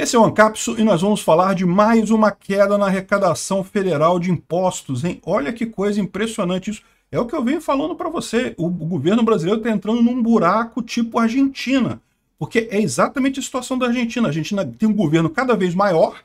Esse é o Ancapso e nós vamos falar de mais uma queda na arrecadação federal de impostos, hein? Olha que coisa impressionante isso. É o que eu venho falando para você. O governo brasileiro está entrando num buraco tipo Argentina, porque é exatamente a situação da Argentina. A Argentina tem um governo cada vez maior,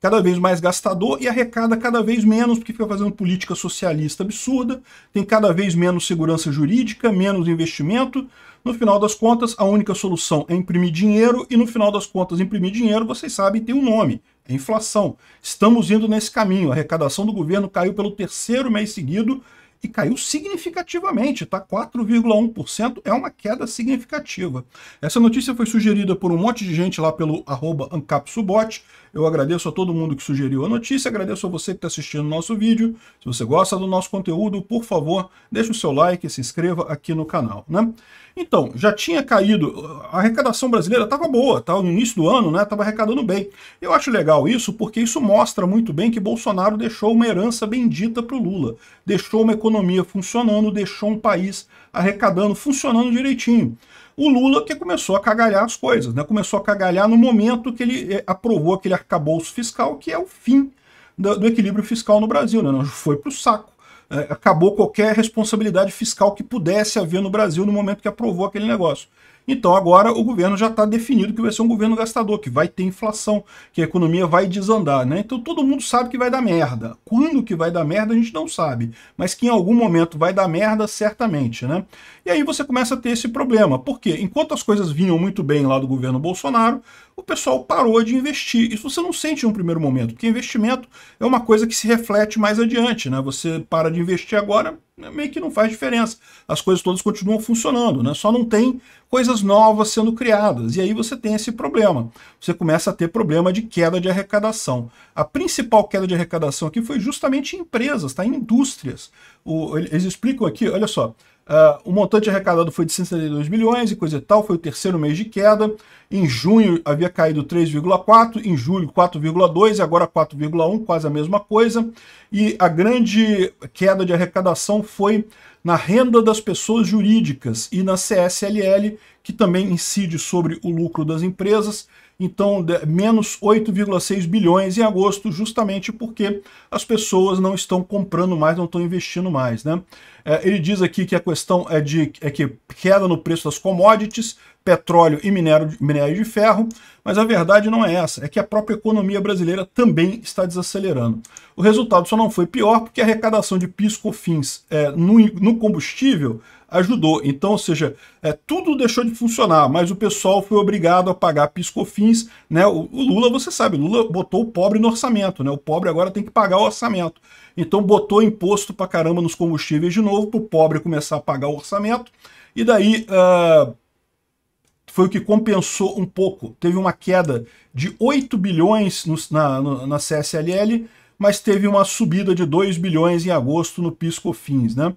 cada vez mais gastador e arrecada cada vez menos, porque fica fazendo política socialista absurda, tem cada vez menos segurança jurídica, menos investimento. No final das contas, a única solução é imprimir dinheiro, e no final das contas, imprimir dinheiro, vocês sabem, tem um nome, é inflação. Estamos indo nesse caminho. A arrecadação do governo caiu pelo terceiro mês seguido e caiu significativamente, tá? 4,1% é uma queda significativa. Essa notícia foi sugerida por um monte de gente lá pelo arroba AncapSubot. Eu agradeço a todo mundo que sugeriu a notícia, agradeço a você que está assistindo o nosso vídeo. Se você gosta do nosso conteúdo, por favor, deixe o seu like, e se inscreva aqui no canal. Né? Então, já tinha caído, a arrecadação brasileira estava boa, estava tá? no início do ano, estava né, arrecadando bem. Eu acho legal isso porque isso mostra muito bem que Bolsonaro deixou uma herança bendita para o Lula. Deixou uma economia funcionando, deixou um país arrecadando, funcionando direitinho o Lula que começou a cagalhar as coisas, né? começou a cagalhar no momento que ele eh, aprovou aquele arcabouço fiscal, que é o fim do, do equilíbrio fiscal no Brasil, né? foi para o saco. É, acabou qualquer responsabilidade fiscal que pudesse haver no Brasil no momento que aprovou aquele negócio. Então agora o governo já está definido que vai ser um governo gastador, que vai ter inflação, que a economia vai desandar, né? Então todo mundo sabe que vai dar merda. Quando que vai dar merda a gente não sabe, mas que em algum momento vai dar merda certamente, né? E aí você começa a ter esse problema, porque enquanto as coisas vinham muito bem lá do governo Bolsonaro, o pessoal parou de investir. Isso você não sente em um primeiro momento, porque investimento é uma coisa que se reflete mais adiante, né? Você para de investir agora, né, meio que não faz diferença. As coisas todas continuam funcionando, né? só não tem coisas novas sendo criadas. E aí você tem esse problema. Você começa a ter problema de queda de arrecadação. A principal queda de arrecadação aqui foi justamente em empresas, tá? em indústrias. O, eles explicam aqui, olha só, Uh, o montante arrecadado foi de 132 milhões e coisa e tal, foi o terceiro mês de queda. Em junho havia caído 3,4, em julho 4,2 e agora 4,1, quase a mesma coisa. E a grande queda de arrecadação foi na renda das pessoas jurídicas e na CSLL, que também incide sobre o lucro das empresas então menos 8,6 bilhões em agosto, justamente porque as pessoas não estão comprando mais, não estão investindo mais. Né? É, ele diz aqui que a questão é de é que queda no preço das commodities petróleo e minério de, minério de ferro, mas a verdade não é essa, é que a própria economia brasileira também está desacelerando. O resultado só não foi pior porque a arrecadação de piscofins é, no, no combustível ajudou. Então, ou seja, é, tudo deixou de funcionar, mas o pessoal foi obrigado a pagar piscofins. Né? O, o, Lula, você sabe, Lula botou o pobre no orçamento, né? o pobre agora tem que pagar o orçamento. Então botou imposto pra caramba nos combustíveis de novo, para o pobre começar a pagar o orçamento. E daí... Uh foi o que compensou um pouco. Teve uma queda de 8 bilhões no, na, no, na CSLL, mas teve uma subida de 2 bilhões em agosto no PiscoFins, né?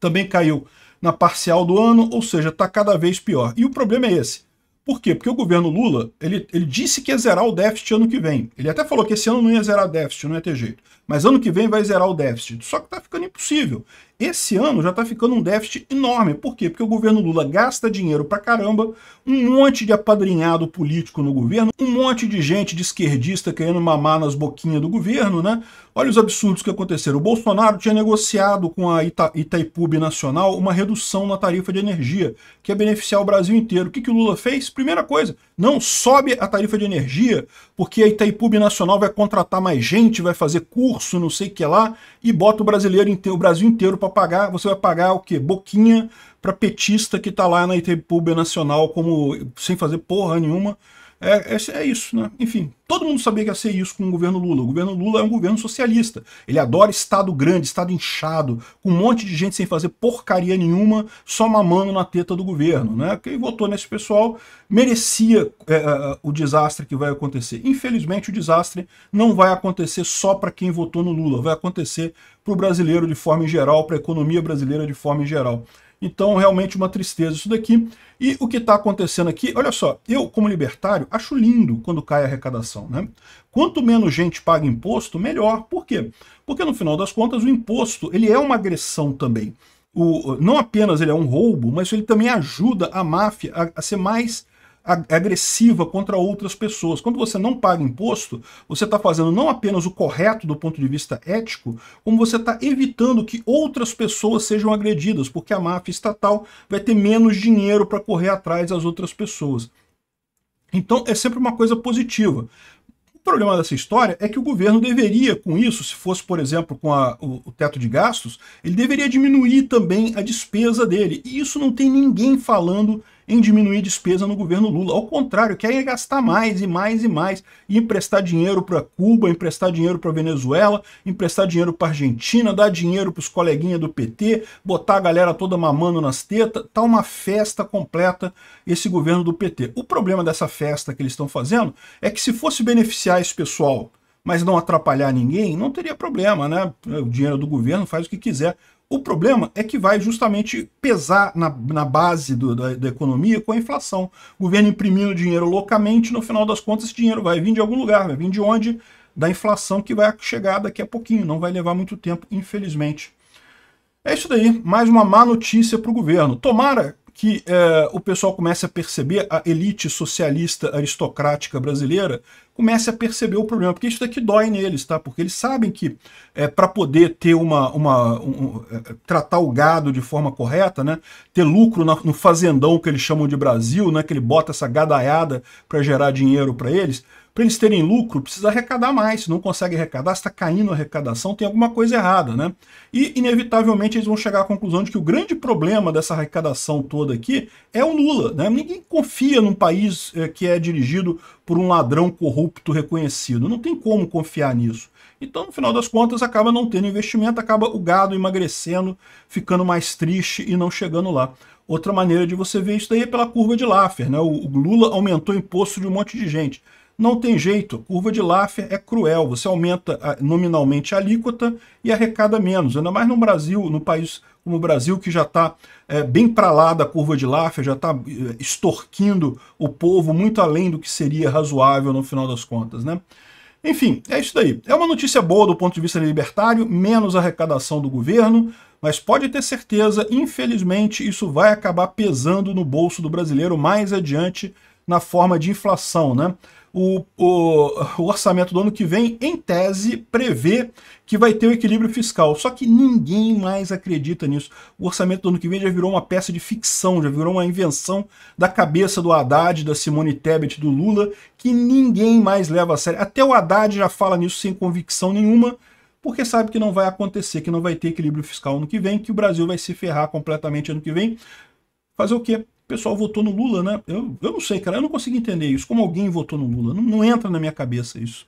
Também caiu na parcial do ano, ou seja, está cada vez pior. E o problema é esse. Por quê? Porque o governo Lula, ele, ele disse que ia zerar o déficit ano que vem. Ele até falou que esse ano não ia zerar déficit, não ia ter jeito. Mas ano que vem vai zerar o déficit. Só que está ficando impossível. Esse ano já está ficando um déficit enorme. Por quê? Porque o governo Lula gasta dinheiro pra caramba, um monte de apadrinhado político no governo, um monte de gente de esquerdista querendo mamar nas boquinhas do governo, né? Olha os absurdos que aconteceram. O Bolsonaro tinha negociado com a Ita Itaipub Nacional uma redução na tarifa de energia, que ia beneficiar o Brasil inteiro. O que, que o Lula fez? Primeira coisa, não sobe a tarifa de energia, porque a Itaipu Nacional vai contratar mais gente, vai fazer curso, curso, não sei o que lá, e bota o brasileiro inteiro, o Brasil inteiro para pagar, você vai pagar o quê? Boquinha para petista que está lá na República Nacional como sem fazer porra nenhuma, é, é, é, isso, né? Enfim, todo mundo sabia que ia ser isso com o governo Lula. O governo Lula é um governo socialista. Ele adora Estado grande, Estado inchado, com um monte de gente sem fazer porcaria nenhuma, só mamando na teta do governo, né? Quem votou nesse pessoal merecia é, é o desastre que vai acontecer. Infelizmente, o desastre não vai acontecer só para quem votou no Lula, vai acontecer para o brasileiro de forma em geral, para a economia brasileira de forma em geral. Então, realmente uma tristeza isso daqui. E o que está acontecendo aqui, olha só, eu como libertário acho lindo quando cai a arrecadação, né? Quanto menos gente paga imposto, melhor. Por quê? Porque no final das contas o imposto ele é uma agressão também. O, não apenas ele é um roubo, mas ele também ajuda a máfia a, a ser mais agressiva contra outras pessoas. Quando você não paga imposto, você está fazendo não apenas o correto do ponto de vista ético, como você está evitando que outras pessoas sejam agredidas, porque a máfia estatal vai ter menos dinheiro para correr atrás das outras pessoas. Então é sempre uma coisa positiva. O problema dessa história é que o governo deveria, com isso, se fosse, por exemplo, com a, o, o, teto de gastos, ele deveria diminuir também a despesa dele. E isso não tem ninguém falando em diminuir despesa no governo Lula. Ao contrário, querem gastar mais e mais e mais, e emprestar dinheiro para Cuba, emprestar dinheiro para Venezuela, emprestar dinheiro para Argentina, dar dinheiro para os coleguinhas do PT, botar a galera toda mamando nas tetas. Tá uma festa completa esse governo do PT. O problema dessa festa que eles estão fazendo é que se fosse beneficiar esse pessoal mas não atrapalhar ninguém, não teria problema, né? O dinheiro do governo faz o que quiser. O problema é que vai justamente pesar na, na base do, da, da, economia com a inflação. O governo imprimindo dinheiro loucamente, no final das contas, esse dinheiro vai vir de algum lugar, vai vir de onde? Da inflação que vai chegar daqui a pouquinho, não vai levar muito tempo, infelizmente. É isso daí, mais uma má notícia para o governo. Tomara que é, o pessoal comece a perceber a elite socialista aristocrática brasileira comece a perceber o problema, porque isso daqui dói neles, tá? Porque eles sabem que é, para poder ter uma, uma um, é, é, tratar o gado de forma correta, né? Ter lucro no fazendão que eles chamam de Brasil, né? Que ele bota essa gadaiada para gerar dinheiro para eles. Para eles terem lucro, precisa arrecadar mais. Se não consegue arrecadar, está caindo a arrecadação, tem alguma coisa errada, né? E inevitavelmente eles vão chegar à conclusão de que o grande problema dessa arrecadação toda aqui é o Lula, né? Ninguém confia num país é, que é dirigido por um ladrão corrupto reconhecido. Não tem como confiar nisso. Então, no final das contas, acaba não tendo investimento, acaba o gado emagrecendo, ficando mais triste e não chegando lá. Outra maneira de você ver isso daí é pela curva de Laffer. Né? O Lula aumentou o imposto de um monte de gente. Não tem jeito, curva de Laffer é cruel, você aumenta nominalmente a alíquota e arrecada menos, ainda mais no Brasil, no país como o Brasil, que já está é, bem para lá da curva de Laffer, já está é, extorquindo o povo muito além do que seria razoável no final das contas, né? Enfim, é isso daí. É uma notícia boa do ponto de vista libertário, menos arrecadação do governo, mas pode ter certeza, infelizmente, isso vai acabar pesando no bolso do brasileiro mais adiante na forma de inflação, né? O, o, o, orçamento do ano que vem, em tese, prevê que vai ter o um equilíbrio fiscal. Só que ninguém mais acredita nisso. O orçamento do ano que vem já virou uma peça de ficção, já virou uma invenção da cabeça do Haddad, da Simone Tebet, do Lula, que ninguém mais leva a sério. Até o Haddad já fala nisso sem convicção nenhuma, porque sabe que não vai acontecer, que não vai ter equilíbrio fiscal ano que vem, que o Brasil vai se ferrar completamente ano que vem. Fazer o quê? pessoal votou no Lula, né? Eu, eu não sei, cara, eu não consigo entender isso. Como alguém votou no Lula? Não, não entra na minha cabeça isso.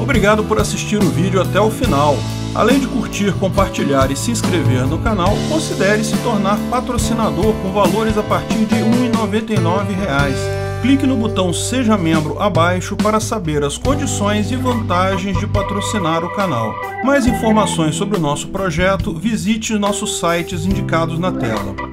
Obrigado por assistir o vídeo até o final. Além de curtir, compartilhar e se inscrever no canal, considere se tornar patrocinador com valores a partir de R$ 1,99 clique no botão Seja Membro abaixo para saber as condições e vantagens de patrocinar o canal. Mais informações sobre o nosso projeto, visite nossos sites indicados na tela.